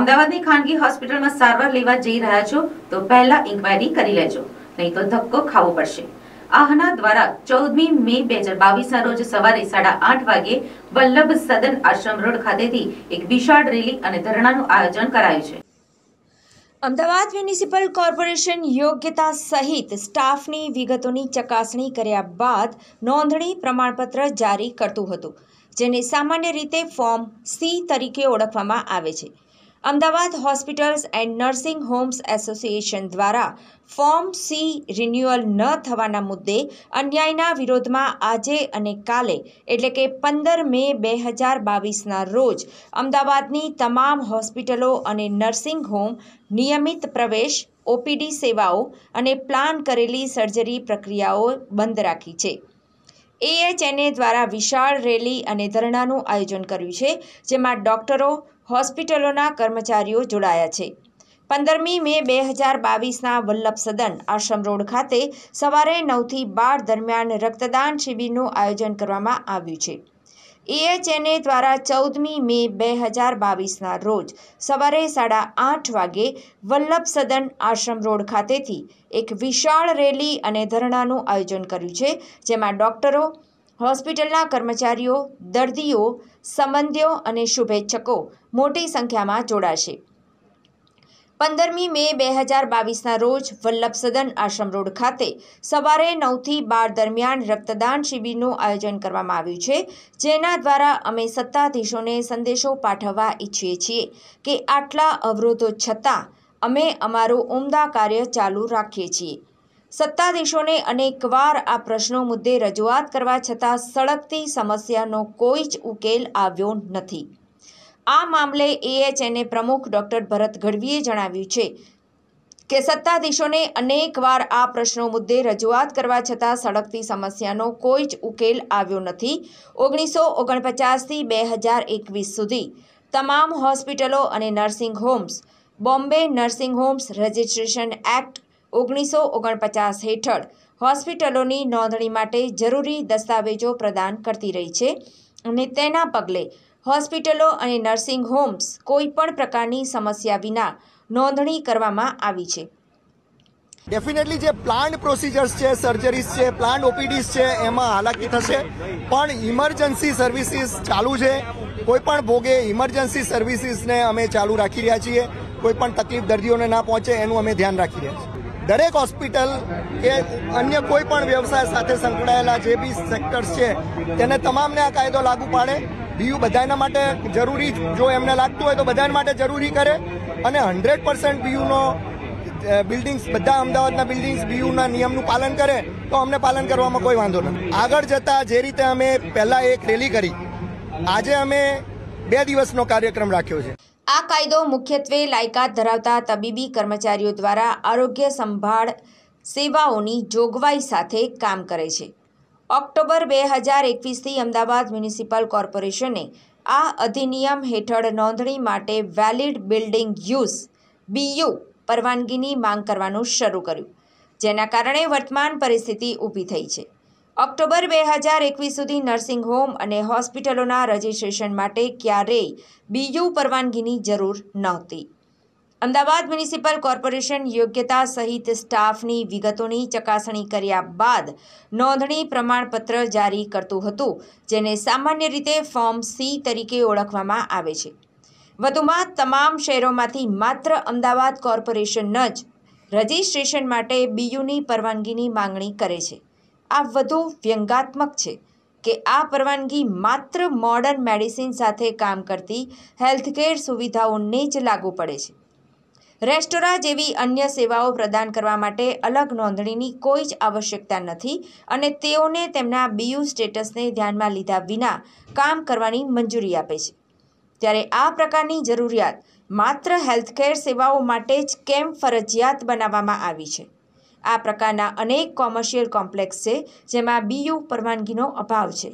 અમદાવાદની ખાનગી હોસ્પિટલમાં સારવાર લેવા જઈ રહ્યા છો તો પહેલા ઇન્ક્વાયરી કરી લેજો નહીં તો ધક્કો ખાવો પડશે આહના દ્વારા ચૌદમી મે બે હજાર બાવીસના રોજ સવારે સાડા આઠ વાગે વલ્લભ સદન આશ્રમ રોડ ખાતેથી એક વિશાળ રેલી અને ધરણાનું આયોજન કરાયું છે અમદાવાદ મ્યુનિસિપલ કોર્પોરેશન યોગ્યતા સહિત સ્ટાફની વિગતોની ચકાસણી કર્યા બાદ નોંધણી પ્રમાણપત્ર જારી કરતું હતું જેને સામાન્ય રીતે ફોર્મ સી તરીકે ઓળખવામાં આવે છે Ahmedabad hospitals and nursing homes association દ્વારા ફોર્મ સી રિન્યુઅલ ન થવાના મુદ્દે અન્યાયના વિરોધમાં આજે અને કાલે એટલે કે પંદર મે બે હજાર બાવીસના રોજ અમદાવાદની તમામ હોસ્પિટલો અને નર્સિંગ હોમ નિયમિત પ્રવેશ ઓપીડી સેવાઓ અને પ્લાન કરેલી સર્જરી પ્રક્રિયાઓ બંધ રાખી છે એએચએનએ દ્વારા વિશાળ રેલી અને ધરણાનું આયોજન કર્યું છે જેમાં ડોક્ટરો હોસ્પિટલોના કર્મચારીઓ જોડાયા છે પંદરમી મે બે હજાર બાવીસના વલ્લભ સદન આશ્રમ રોડ ખાતે સવારે નવથી બાર દરમિયાન રક્તદાન શિબિરનું આયોજન કરવામાં આવ્યું છે એએચએનએ દ્વારા ચૌદમી મે બે હજાર બાવીસના રોજ સવારે સાડા આઠ વાગે વલ્લભ સદન આશ્રમ રોડ ખાતેથી એક વિશાળ રેલી અને ધરણાનું આયોજન કર્યું છે જેમાં ડોક્ટરો હોસ્પિટલના કર્મચારીઓ દર્દીઓ સંબંધીઓ અને શુભેચ્છકો મોટી સંખ્યામાં જોડાશે પંદરમી મે બે હજાર બાવીસના રોજ વલ્લભ સદન આશ્રમ રોડ ખાતે સવારે નવથી બાર દરમિયાન રક્તદાન શિબિરનું આયોજન કરવામાં આવ્યું છે જેના દ્વારા અમે સત્તાધીશોને સંદેશો પાઠવવા ઈચ્છીએ છીએ કે આટલા અવરોધો છતાં અમે અમારું ઉમદા કાર્ય ચાલુ રાખીએ છીએ સત્તાધીશોને અનેકવાર આ પ્રશ્નો મુદ્દે રજૂઆત કરવા છતાં સળગતી સમસ્યાનો કોઈ જ ઉકેલ આવ્યો નથી આ મામલે એએચએનએ પ્રમુખ ડોક્ટર ભરત ગઢવીએ જણાવ્યું છે કે સત્તાધીશોને અનેકવાર આ પ્રશ્નો મુદ્દે રજૂઆત કરવા છતાં સળગતી સમસ્યાનો કોઈ જ ઉકેલ આવ્યો નથી ઓગણીસો ઓગણપચાસથી બે હજાર એકવીસ સુધી તમામ હોસ્પિટલો અને nursing homes Bombay nursing homes registration act ઓગણીસો ઓગણપચાસ હેઠળ હોસ્પિટલોની નોંધણી માટે જરૂરી દસ્તાવેજો પ્રદાન કરતી રહી છે અને તેના પગલે હોસ્પિટલો અને નર્સિંગ હોમ્સ કોઈપણ પ્રકારની સમસ્યા વિના નોંધણી કરવામાં આવી છે ડેફિનેટલી જે પ્લાન પ્રોસિજર્સ છે સર્જરીસ છે પ્લાન ઓપીડીસ છે એમાં હાલાકી થશે પણ ઇમરજન્સી સર્વિસીસ ચાલુ છે કોઈપણ ભોગે ઇમરજન્સી સર્વિસીસને અમે ચાલુ રાખી રહ્યા છીએ કોઈપણ તકલીફ દર્દીઓને ના પહોંચે એનું અમે ધ્યાન રાખી રહ્યા છીએ દરેક હોસ્પિટલ કે અન્ય કોઈ પણ વ્યવસાય સાથે સંકળાયેલા જે બી સેક્ટર્સ છે તેને તમામને આ કાયદો લાગુ પાડે બીયું બધાના માટે જરૂરી જો એમને લાગતું હોય તો બધાના માટે જરૂરી કરે અને હંડ્રેડ પર્સન્ટ બીયુનો બિલ્ડિંગ્સ બધા અમદાવાદના બિલ્ડિંગ્સ બીયુના નિયમનું પાલન કરે તો અમને પાલન કરવામાં કોઈ વાંધો નથી આગળ જતાં જે રીતે અમે પહેલાં એક રેલી કરી આજે અમે બે દિવસનો કાર્યક્રમ રાખ્યો છે આ કાયદો મુખ્યત્વે લાયકાત ધરાવતા તબીબી કર્મચારીઓ દ્વારા આરોગ્ય સંભાળ સેવાઓની જોગવાઈ સાથે કામ કરે છે ઓક્ટોબર બે હજાર એકવીસથી અમદાવાદ મ્યુનિસિપલ કોર્પોરેશને આ અધિનિયમ હેઠળ નોંધણી માટે વેલિડ બિલ્ડિંગ યુઝ બીયુ પરવાનગીની માંગ કરવાનું શરૂ કર્યું જેના કારણે વર્તમાન પરિસ્થિતિ ઊભી થઈ છે ઓક્ટોબર બે હજાર એકવીસ સુધી નર્સિંગ હોમ અને હોસ્પિટલોના રજિસ્ટ્રેશન માટે ક્યારેય બીયુ પરવાનગીની જરૂર નહોતી અમદાવાદ મ્યુનિસિપલ કોર્પોરેશન યોગ્યતા સહિત સ્ટાફની વિગતોની ચકાસણી કર્યા બાદ નોંધણી પ્રમાણપત્ર જારી કરતું હતું જેને સામાન્ય રીતે ફોર્મ સી તરીકે ઓળખવામાં આવે છે વધુમાં તમામ શહેરોમાંથી માત્ર અમદાવાદ કોર્પોરેશન જ રજિસ્ટ્રેશન માટે બીયુની પરવાનગીની માંગણી કરે છે આ વધુ વ્યંગાત્મક છે કે આ પરવાનગી માત્ર મોડર્ન મેડિસિન સાથે કામ કરતી હેલ્થકેર સુવિધાઓને જ લાગુ પડે છે રેસ્ટોરાં જેવી અન્ય સેવાઓ પ્રદાન કરવા માટે અલગ નોંધણીની કોઈ જ આવશ્યકતા નથી અને તેઓને તેમના બીયુ સ્ટેટસને ધ્યાનમાં લીધા વિના કામ કરવાની મંજૂરી આપે છે ત્યારે આ પ્રકારની જરૂરિયાત માત્ર હેલ્થકેર સેવાઓ માટે જ કેમ ફરજિયાત બનાવવામાં આવી છે આ પ્રકારના અનેક કોમર્શિયલ કોમ્પ્લેક્સ છે જેમાં બીયુ પરવાનગીનો અભાવ છે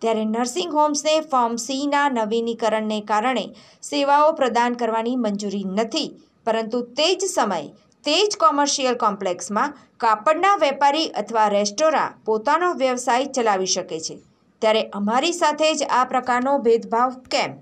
ત્યારે નર્સિંગ હોમ્સને ફોર્મ સીના નવીનીકરણને કારણે સેવાઓ પ્રદાન કરવાની મંજૂરી નથી પરંતુ તે જ સમય તે જ કોમર્શિયલ કોમ્પ્લેક્સમાં કાપડના વેપારી અથવા રેસ્ટોરાં પોતાનો વ્યવસાય ચલાવી શકે છે ત્યારે અમારી સાથે જ આ પ્રકારનો ભેદભાવ કેમ